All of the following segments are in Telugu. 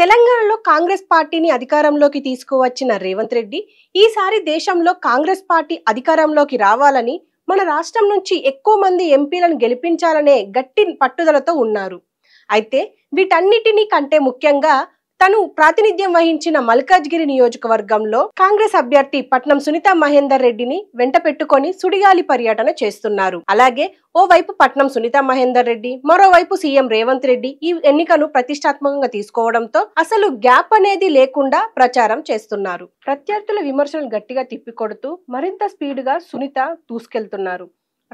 తెలంగాణలో కాంగ్రెస్ పార్టీని అధికారంలోకి తీసుకువచ్చిన రేవంత్ రెడ్డి ఈసారి దేశంలో కాంగ్రెస్ పార్టీ అధికారంలోకి రావాలని మన రాష్ట్రం నుంచి ఎక్కువ మంది ఎంపీలను గెలిపించాలనే గట్టి పట్టుదలతో ఉన్నారు అయితే వీటన్నిటినీ కంటే ముఖ్యంగా తను ప్రాతినిధ్యం వహించిన మల్కాజ్గిరి నియోజకవర్గంలో కాంగ్రెస్ అభ్యర్థి పట్నం సునీత మహేందర్ రెడ్డిని వెంట పెట్టుకుని సుడిగాలి పర్యటన చేస్తున్నారు అలాగే ఓవైపు పట్నం సునీత మహేందర్ రెడ్డి మరోవైపు సీఎం రేవంత్ రెడ్డి ఈ ఎన్నికను ప్రతిష్టాత్మకంగా తీసుకోవడంతో అసలు గ్యాప్ అనేది లేకుండా ప్రచారం చేస్తున్నారు ప్రత్యర్థుల విమర్శలు గట్టిగా తిప్పికొడుతూ మరింత స్పీడ్గా సునీత దూసుకెళ్తున్నారు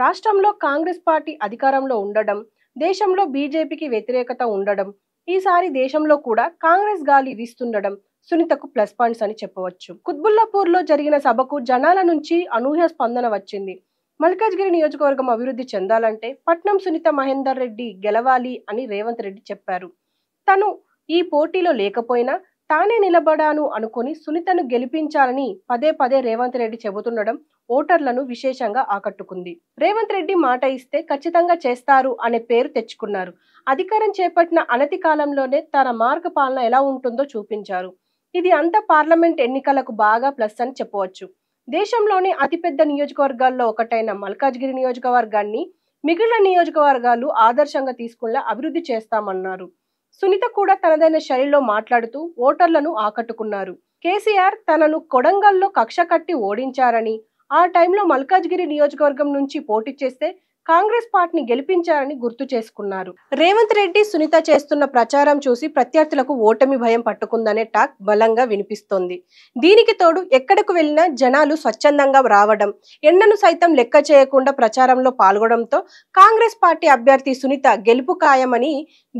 రాష్ట్రంలో కాంగ్రెస్ పార్టీ అధికారంలో ఉండడం దేశంలో బీజేపీకి వ్యతిరేకత ఉండడం ఈసారి దేశంలో కూడా కాంగ్రెస్ గాలి వీస్తుండడం సునీతకు ప్లస్ పాయింట్స్ అని చెప్పవచ్చు కుత్బుల్లాపూర్ లో జరిగిన సభకు జనాల నుంచి అనూహ్య స్పందన వచ్చింది మల్కాజ్గిరి నియోజకవర్గం అభివృద్ధి చెందాలంటే పట్నం సునీత మహేందర్ రెడ్డి గెలవాలి అని రేవంత్ రెడ్డి చెప్పారు తను ఈ పోటీలో లేకపోయినా తానే నిలబడాను అనుకుని సునీతను గెలిపించాలని పదే పదే రేవంత్ రెడ్డి చెబుతుండడం ఓటర్లను విశేషంగా ఆకట్టుకుంది రేవంత్ రెడ్డి మాట ఇస్తే ఖచ్చితంగా చేస్తారు అనే పేరు తెచ్చుకున్నారు అధికారం చేపట్టిన అనతి కాలంలోనే తన మార్గ పాలన ఎలా ఉంటుందో చూపించారు ఇది అంతా పార్లమెంట్ ఎన్నికలకు బాగా ప్లస్ అని చెప్పవచ్చు దేశంలోని అతిపెద్ద నియోజకవర్గాల్లో ఒకటైన మల్కాజ్గిరి నియోజకవర్గాన్ని మిగిలిన నియోజకవర్గాలు ఆదర్శంగా తీసుకునేలా అభివృద్ధి చేస్తామన్నారు సునీత కూడా తనదైన శైలిలో మాట్లాడుతూ ఓటర్లను ఆకట్టుకున్నారు కేసీఆర్ తనను కొడంగల్లో కక్ష కట్టి ఓడించారని ఆ టైంలో మల్కాజ్గిరి నియోజకవర్గం నుంచి పోటీ చేస్తే కాంగ్రెస్ పార్టీని గెలిపించారని గుర్తు చేసుకున్నారు రేవంత్ రెడ్డి సునీత చేస్తున్న ప్రచారం చూసి ప్రత్యర్థులకు ఓటమి భయం పట్టుకుందనే టాక్ బలంగా వినిపిస్తోంది దీనికి తోడు ఎక్కడకు వెళ్లినా జనాలు స్వచ్ఛందంగా రావడం ఎండను సైతం లెక్క చేయకుండా ప్రచారంలో పాల్గొనడంతో కాంగ్రెస్ పార్టీ అభ్యర్థి సునీత గెలుపు ఖాయమని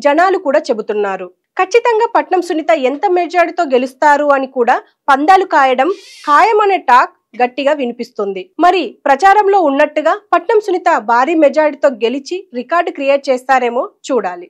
జనాలు కూడా చెబుతున్నారు ఖచ్చితంగా పట్నం సునీత ఎంత మెజార్టీతో గెలుస్తారు అని కూడా పందాలు కాయడం ఖాయమనే టాక్ గట్టిగా వినిపిస్తుంది మరి ప్రచారంలో ఉన్నట్టుగా పట్నం సునీత భారీ మెజారిటీతో గెలిచి రికార్డు క్రియేట్ చేస్తారేమో చూడాలి